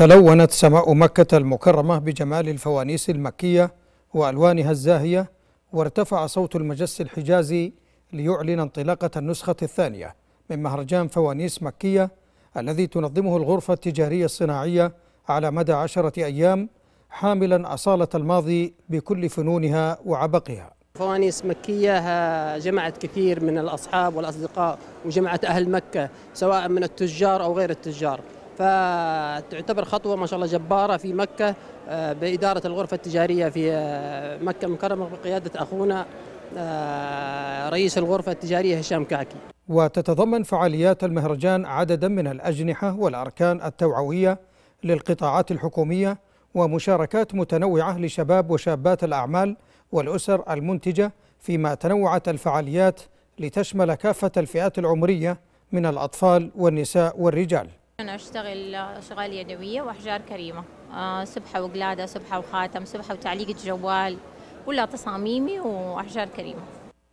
تلونت سماء مكة المكرمة بجمال الفوانيس المكية وألوانها الزاهية وارتفع صوت المجس الحجازي ليعلن انطلاقة النسخة الثانية من مهرجان فوانيس مكية الذي تنظمه الغرفة التجارية الصناعية على مدى عشرة أيام حاملا أصالة الماضي بكل فنونها وعبقها فوانيس مكية جمعت كثير من الأصحاب والأصدقاء وجمعت أهل مكة سواء من التجار أو غير التجار فتعتبر خطوه ما شاء الله جباره في مكه آه، باداره الغرفه التجاريه في آه، مكه المكرمه بقياده اخونا آه، رئيس الغرفه التجاريه هشام كعكي. وتتضمن فعاليات المهرجان عددا من الاجنحه والاركان التوعويه للقطاعات الحكوميه ومشاركات متنوعه لشباب وشابات الاعمال والاسر المنتجه فيما تنوعت الفعاليات لتشمل كافه الفئات العمريه من الاطفال والنساء والرجال. أنا أشتغل أشغال يدوية وأحجار كريمة أه سبحة وقلادة سبحة وخاتم سبحة وتعليقة جوال كلها تصاميمي وأحجار كريمة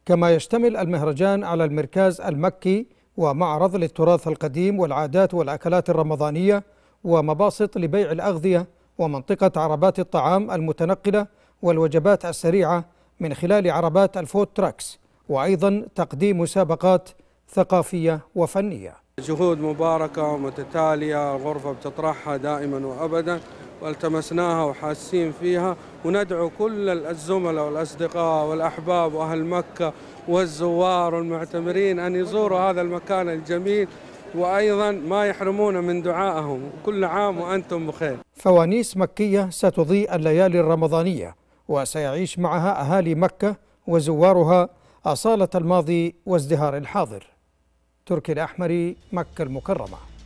كما يشتمل المهرجان على المركز المكي ومعرض للتراث القديم والعادات والأكلات الرمضانية ومباسط لبيع الأغذية ومنطقة عربات الطعام المتنقلة والوجبات السريعة من خلال عربات الفود تراكس وأيضا تقديم مسابقات ثقافية وفنية جهود مباركة ومتتالية الغرفة بتطرحها دائما وأبدا والتمسناها وحاسين فيها وندعو كل الزملاء والأصدقاء والأحباب وأهل مكة والزوار والمعتمرين أن يزوروا هذا المكان الجميل وأيضا ما يحرمون من دعائهم كل عام وأنتم بخير فوانيس مكية ستضيء الليالي الرمضانية وسيعيش معها أهالي مكة وزوارها أصالة الماضي وازدهار الحاضر تركي الأحمر مكة المكرمة